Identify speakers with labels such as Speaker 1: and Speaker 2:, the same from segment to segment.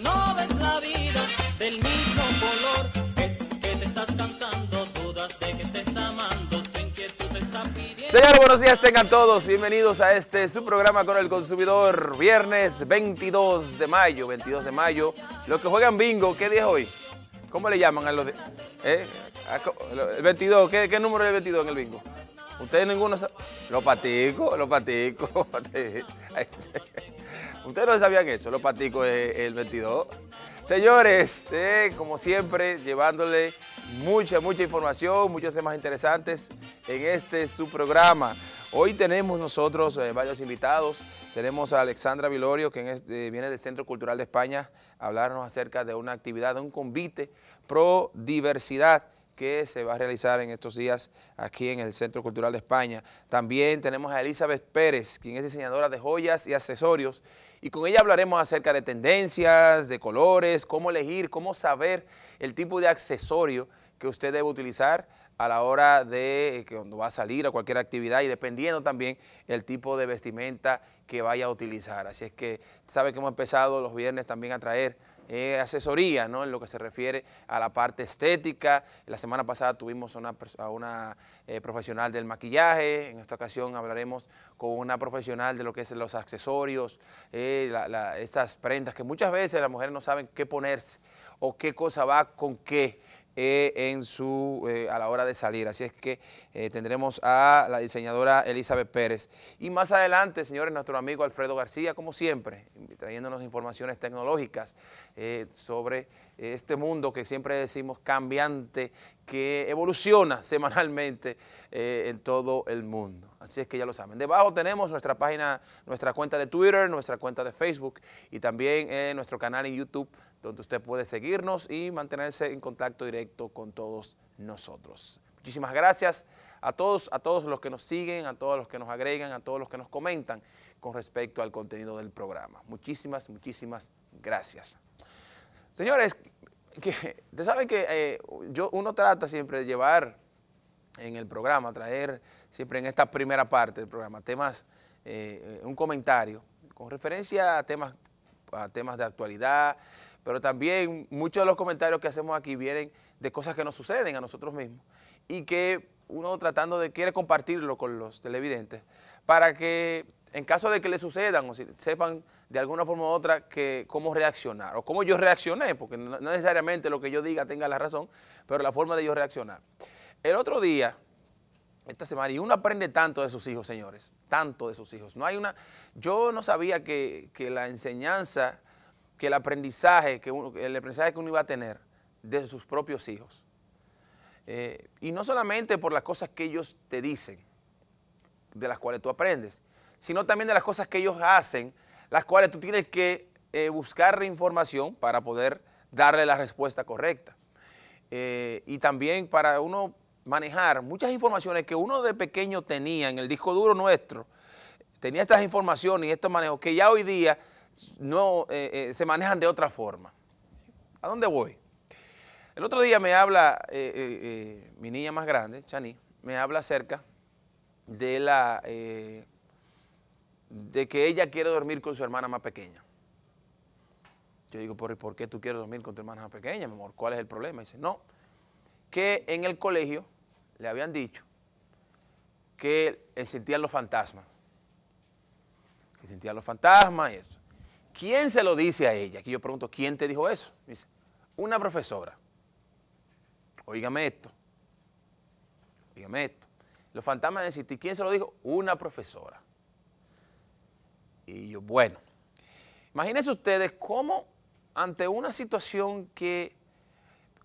Speaker 1: no ves la vida del mismo color, es que te estás cansando, dudas de que estés amando, te está pidiendo. Señor, buenos días tengan todos, bienvenidos a este su programa con el consumidor, viernes 22 de mayo, 22 de mayo. Los que juegan bingo, ¿qué día es hoy? ¿Cómo le llaman a los de.? Eh? ¿El 22? ¿Qué, número es el 22 en el bingo? Ustedes ninguno lo Los lo los paticos. Ustedes no sabían eso, los paticos el 22. Señores, eh, como siempre, llevándole mucha, mucha información, muchos temas interesantes en este su programa. Hoy tenemos nosotros eh, varios invitados. Tenemos a Alexandra Vilorio, que viene del Centro Cultural de España, a hablarnos acerca de una actividad, de un convite pro diversidad que se va a realizar en estos días aquí en el Centro Cultural de España. También tenemos a Elizabeth Pérez, quien es diseñadora de joyas y accesorios, y con ella hablaremos acerca de tendencias, de colores, cómo elegir, cómo saber el tipo de accesorio que usted debe utilizar a la hora de eh, cuando va a salir a cualquier actividad y dependiendo también el tipo de vestimenta que vaya a utilizar. Así es que sabe que hemos empezado los viernes también a traer eh, asesoría ¿no? en lo que se refiere a la parte estética. La semana pasada tuvimos una, a una eh, profesional del maquillaje, en esta ocasión hablaremos con una profesional de lo que es los accesorios, estas eh, esas prendas que muchas veces las mujeres no saben qué ponerse o qué cosa va con qué. Eh, en su, eh, a la hora de salir. Así es que eh, tendremos a la diseñadora Elizabeth Pérez. Y más adelante, señores, nuestro amigo Alfredo García, como siempre, trayéndonos informaciones tecnológicas sobre este mundo que siempre decimos cambiante, que evoluciona semanalmente en todo el mundo. Así es que ya lo saben. Debajo tenemos nuestra página, nuestra cuenta de Twitter, nuestra cuenta de Facebook y también eh, nuestro canal en YouTube donde usted puede seguirnos y mantenerse en contacto directo con todos nosotros. Muchísimas gracias a todos, a todos los que nos siguen, a todos los que nos agregan, a todos los que nos comentan con respecto al contenido del programa. Muchísimas, muchísimas gracias. Señores, que, ustedes saben que eh, yo, uno trata siempre de llevar en el programa, traer siempre en esta primera parte del programa temas, eh, un comentario con referencia a temas, a temas de actualidad, pero también muchos de los comentarios que hacemos aquí vienen de cosas que nos suceden a nosotros mismos y que uno tratando de quiere compartirlo con los televidentes para que en caso de que le sucedan o sepan de alguna forma u otra que cómo reaccionar o cómo yo reaccioné, porque no, necesariamente lo que yo diga tenga la razón, pero la forma de yo reaccionar. El otro día, esta semana, y uno aprende tanto de sus hijos, señores, tanto de sus hijos. No hay una, yo no sabía que, la enseñanza, que el aprendizaje que, uno, el aprendizaje que uno iba a tener de sus propios hijos. Eh, y no solamente por las cosas que ellos te dicen, de las cuales tú aprendes, sino también de las cosas que ellos hacen, las cuales tú tienes que eh, buscar información para poder darle la respuesta correcta. Eh, y también para uno manejar muchas informaciones que uno de pequeño tenía en el disco duro nuestro, tenía estas informaciones y estos manejos que ya hoy día no eh, eh, se manejan de otra forma. ¿A dónde voy? El otro día me habla eh, mi niña más grande, Chani, me habla acerca de la de que ella quiere dormir con su hermana más pequeña. Yo digo, ¿por, ¿por qué tú quieres dormir con tu hermana más pequeña, mi amor? ¿Cuál es el problema? dice, no, que en el colegio le habían dicho que sentían los fantasmas. Que sentían los fantasmas y eso. ¿Quién se lo dice a ella? Aquí yo pregunto, ¿quién te dijo eso? dice, una profesora. Óigame esto. Óigame esto. Los fantasmas ¿y ¿Quién se lo dijo? Una profesora. Y yo, bueno, imagínense ustedes cómo ante una situación que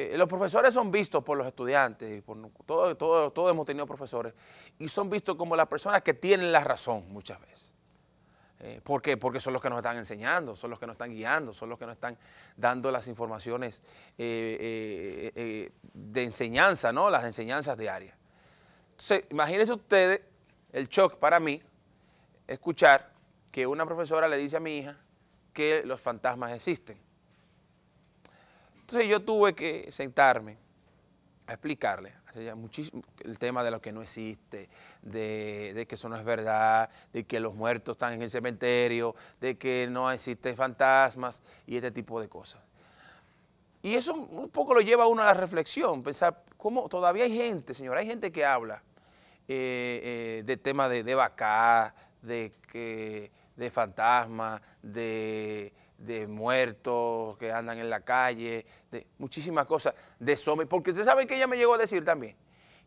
Speaker 1: eh, los profesores son vistos por los estudiantes, por, todos hemos tenido profesores, y son vistos como las personas que tienen la razón muchas veces. Eh, ¿Por qué? Porque son los que nos están enseñando, son los que nos están guiando, son los que nos están dando las informaciones eh, de enseñanza, ¿no? Las enseñanzas diarias. Entonces, imagínense ustedes el shock para mí, escuchar que una profesora le dice a mi hija que los fantasmas existen. Entonces yo tuve que sentarme a explicarle muchísimo, el tema de lo que no existe, de, que eso no es verdad, de que los muertos están en el cementerio, de que no existen fantasmas y este tipo de cosas. Y eso un poco lo lleva a uno a la reflexión, pensar cómo todavía hay gente, señor, hay gente que habla eh, eh, de temas de, vaca, de, que, de fantasmas, de de muertos que andan en la calle, de muchísimas cosas, de zombies. Porque usted sabe que ella me llegó a decir también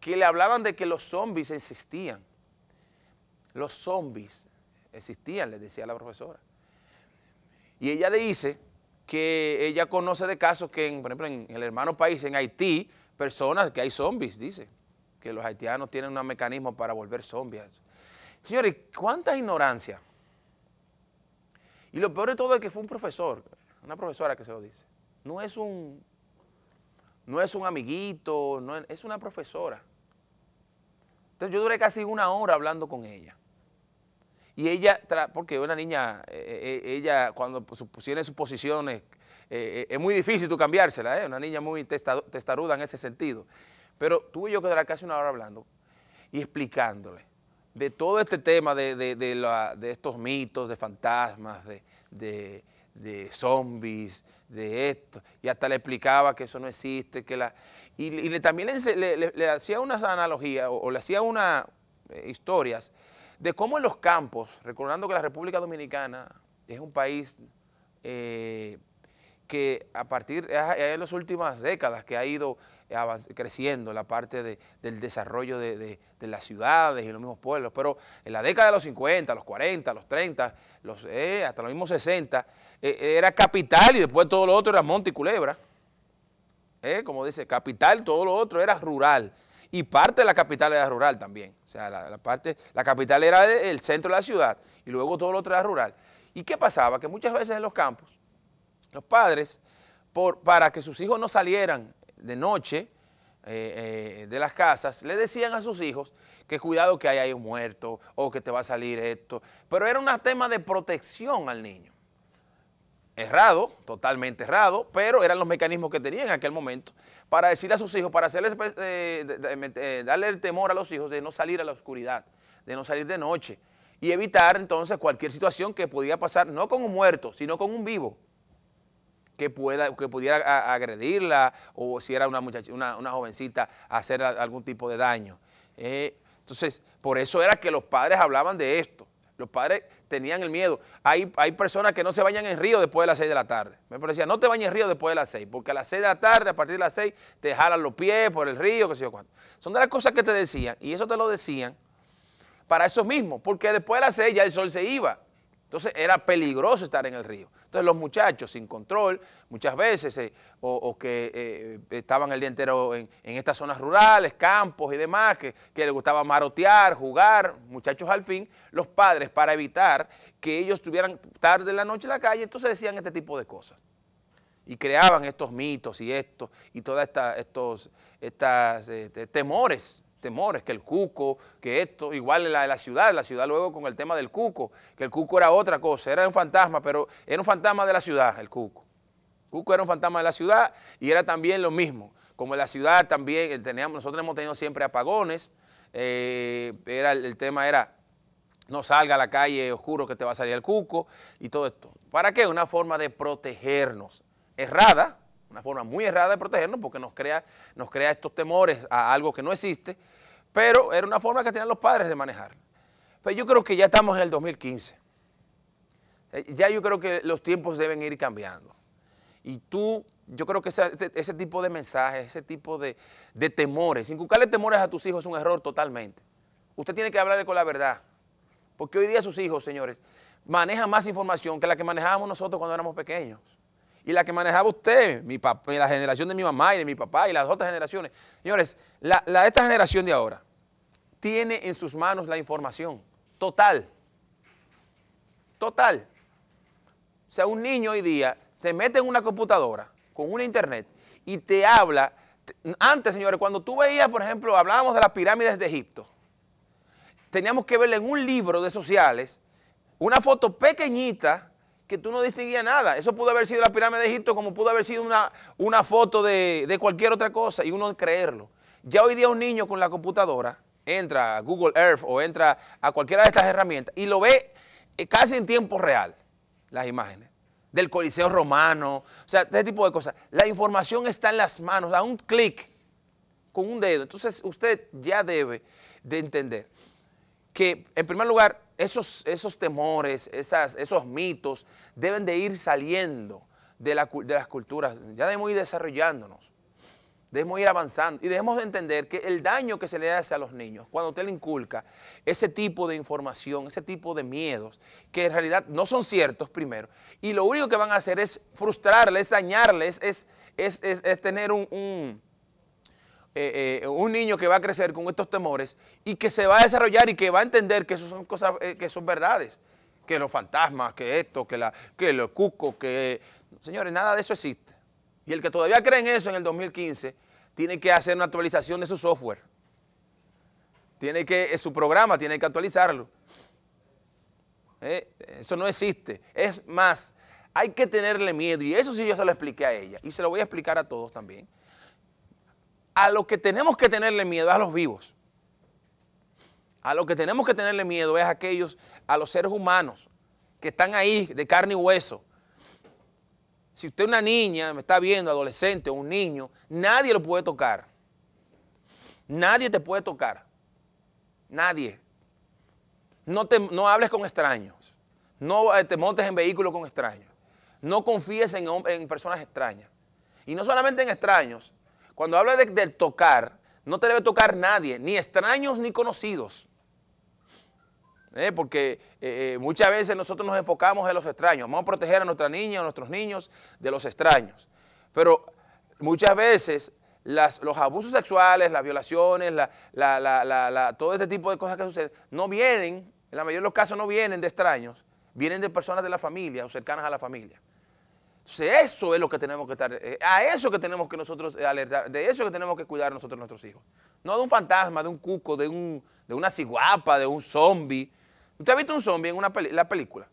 Speaker 1: que le hablaban de que los zombies existían. Los zombies existían, les decía la profesora. Y ella le dice que ella conoce de casos que, en, por ejemplo, en el hermano país, en Haití, personas que hay zombies, dice, que los haitianos tienen un mecanismo para volver zombies. Señores, ¿cuánta ignorancia? Y lo peor de todo es que fue un profesor, una profesora que se lo dice. No es un, no es un amiguito, es, una profesora. Entonces yo duré casi una hora hablando con ella. Y ella, porque una niña, eh, eh, eh, ella cuando tiene sus posiciones, es muy difícil tú cambiársela, ¿eh? una niña muy testaruda en ese sentido. Pero tuve yo que durar casi una hora hablando y explicándole de todo este tema de, estos mitos, de fantasmas, de, zombies, de esto, y hasta le explicaba que eso no existe, que la... Y, le, también le, hacía unas analogías o, le hacía unas eh, historias de cómo en los campos, recordando que la República Dominicana es un país eh, que a partir de las últimas décadas que ha ido creciendo la parte del desarrollo de, las ciudades y los mismos pueblos, pero en la década de los 50, los 40, los 30, los, eh, hasta los mismos 60, eh, era capital y después todo lo otro era monte y culebra. Eh, como dice, capital, todo lo otro era rural. Y parte de la capital era rural también. O sea, la, la parte, la capital era el centro de la ciudad y luego todo lo otro era rural. ¿Y qué pasaba? Que muchas veces en los campos los padres para que sus hijos no salieran de noche eh, eh, de las casas, le decían a sus hijos que cuidado que hay un muerto o que te va a salir esto, pero era un tema de protección al niño. Errado, totalmente errado, pero eran los mecanismos que tenían en aquel momento para decir a sus hijos, para hacerles, pues, eh, darle el temor a los hijos de no salir a la oscuridad, de no salir de noche y evitar entonces cualquier situación que podía pasar no con un muerto, sino con un vivo que, pueda, que pudiera agredirla o si era una, muchacha, una, jovencita hacer algún tipo de daño. Eh, entonces, por eso era que los padres hablaban de esto. Los padres tenían el miedo. Hay, hay personas que no se bañan en río después de las 6 de la tarde. Me parecía, no te bañes en río después de las 6, porque a las 6 de la tarde, a partir de las 6, te jalan los pies por el río, qué sé yo cuánto. Son de las cosas que te decían, y eso te lo decían para eso mismos porque después de las seis ya el sol se iba. Entonces era peligroso estar en el río. Entonces los muchachos sin control, muchas veces, eh, o, que eh, estaban el día entero en, estas zonas rurales, campos y demás, que, les gustaba marotear, jugar, muchachos al fin, los padres para evitar que ellos estuvieran tarde en la noche en la calle, entonces decían este tipo de cosas y creaban estos mitos y estos y todas esta, estos estas, este, temores temores, que el cuco, que esto, igual la de la ciudad, la ciudad luego con el tema del cuco, que el cuco era otra cosa, era un fantasma, pero era un fantasma de la ciudad, el cuco. cuco era un fantasma de la ciudad y era también lo mismo, como en la ciudad también, eh, teníamos, nosotros hemos tenido siempre apagones, eh, el tema era no salga a la calle oscuro que te va a salir el cuco y todo esto. ¿Para qué? Una forma de protegernos. Errada, una forma muy errada de protegernos porque nos crea, nos crea estos temores a algo que no existe pero era una forma que tenían los padres de manejar. Pero yo creo que ya estamos en el 2015. Eh, ya yo creo que los tiempos deben ir cambiando. Y tú, yo creo que ese, tipo de mensajes, ese tipo de, temores, inculcarle temores a tus hijos es un error totalmente. Usted tiene que hablarle con la verdad. Porque hoy día sus hijos, señores, manejan más información que la que manejábamos nosotros cuando éramos pequeños. Y la que manejaba usted, mi papá, la generación de mi mamá y de mi papá y las otras generaciones. Señores, la esta generación de ahora, tiene en sus manos la información. Total. Total. O sea, un niño hoy día se mete en una computadora con una internet y te habla. Antes, señores, cuando tú veías, por ejemplo, hablábamos de las pirámides de Egipto, teníamos que verle en un libro de sociales una foto pequeñita que tú no distinguías nada. Eso pudo haber sido la pirámide de Egipto como pudo haber sido una, una foto de, de cualquier otra cosa y uno creerlo. Ya hoy día un niño con la computadora entra a Google Earth o entra a cualquiera de estas herramientas y lo ve eh, casi en tiempo real, las imágenes del Coliseo Romano, o sea, este tipo de cosas. La información está en las manos, a un clic con un dedo. Entonces usted ya debe de entender que, en primer lugar, esos, esos temores, esas, esos mitos deben de ir saliendo de, de las culturas. Ya debemos ir desarrollándonos. Debemos ir avanzando y debemos entender que el daño que se le hace a los niños cuando usted le inculca ese tipo de información, ese tipo de miedos, que en realidad no son ciertos primero, y lo único que van a hacer es frustrarles, dañarles, es, es, tener un, eh, eh, un, niño que va a crecer con estos temores y que se va a desarrollar y que va a entender que eso son cosas, eh, que son verdades, que los fantasmas, que esto, que, la, que los cucos, que... Señores, nada de eso existe. Y el que todavía cree en eso en el 2015 tiene que hacer una actualización de su software. Tiene que, eh, su programa tiene que actualizarlo. Eh, eso no existe. Es más, hay que tenerle miedo. Y eso sí yo se lo expliqué a ella. Y se lo voy a explicar a todos también. A lo que tenemos que tenerle miedo es a los vivos. A lo que tenemos que tenerle miedo es a aquellos, a los seres humanos que están ahí de carne y hueso, si usted es una niña, me está viendo, adolescente o un niño, nadie lo puede tocar. Nadie te puede tocar. Nadie. No, te, no hables con extraños. No eh, te montes en vehículos con extraños. No confíes en, personas extrañas. Y no solamente en extraños. Cuando habla del de tocar, no te debe tocar nadie, ni extraños ni conocidos. ¿eh? porque eh, eh, muchas veces nosotros nos enfocamos en los extraños, vamos a proteger a nuestra niña, a nuestros niños de los extraños, pero muchas veces los abusos sexuales, las violaciones, todo este tipo de cosas que suceden, no vienen, en la mayoría de los casos no vienen de extraños, vienen de personas de la familia o cercanas a la familia. Entonces eso es lo que tenemos que estar, a eso que tenemos que nosotros alertar, de eso que tenemos que cuidar nosotros nuestros hijos. No de un fantasma, de un cuco, de, un, de una ciguapa, de un zombie, ¿Usted ha visto un zombie en una la película?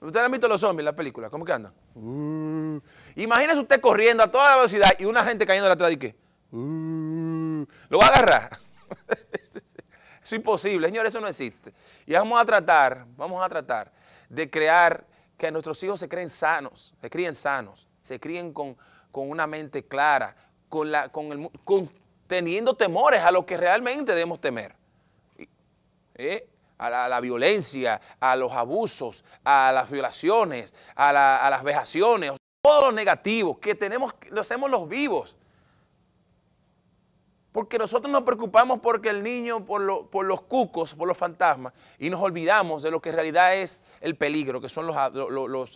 Speaker 1: ¿Usted ha visto los zombies en la película? ¿Cómo que andan? Uh. imagínese usted corriendo a toda la velocidad y una gente cayendo atrás de qué. Uh. lo va a agarrar. es imposible, señores, eso no existe. Y vamos a tratar, vamos a tratar de crear que nuestros hijos se creen sanos, se críen sanos, se críen con, con una mente clara, con la, con el, teniendo temores a lo que realmente debemos temer. ¿Eh? a la, violencia, a los abusos, a las violaciones, a, las vejaciones, todo lo negativo que tenemos, lo hacemos los vivos. Porque nosotros nos preocupamos porque el niño, por, los cucos, por los fantasmas, y nos olvidamos de lo que en realidad es el peligro, que son los,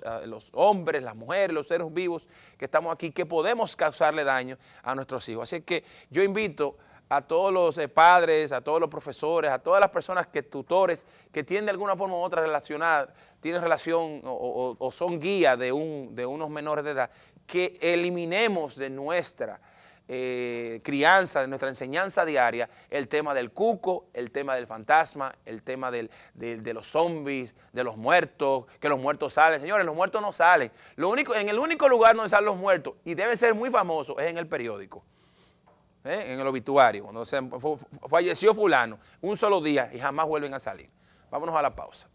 Speaker 1: los, hombres, las mujeres, los seres vivos que estamos aquí, que podemos causarle daño a nuestros hijos. Así que yo invito a todos los eh, padres, a todos los profesores, a todas las personas que tutores, que tienen de alguna forma u otra relacionada, tienen relación o, son guías de, de unos menores de edad, que eliminemos de nuestra eh, crianza, de nuestra enseñanza diaria, el tema del cuco, el tema del fantasma, el tema de los zombies, de los muertos, que los muertos salen. Señores, los muertos no salen. Lo único, en el único lugar donde salen los muertos, y debe ser muy famoso, es en el periódico. ¿eh? en el obituario, cuando se falleció fulano, un solo día y jamás vuelven a salir. Vámonos a la pausa.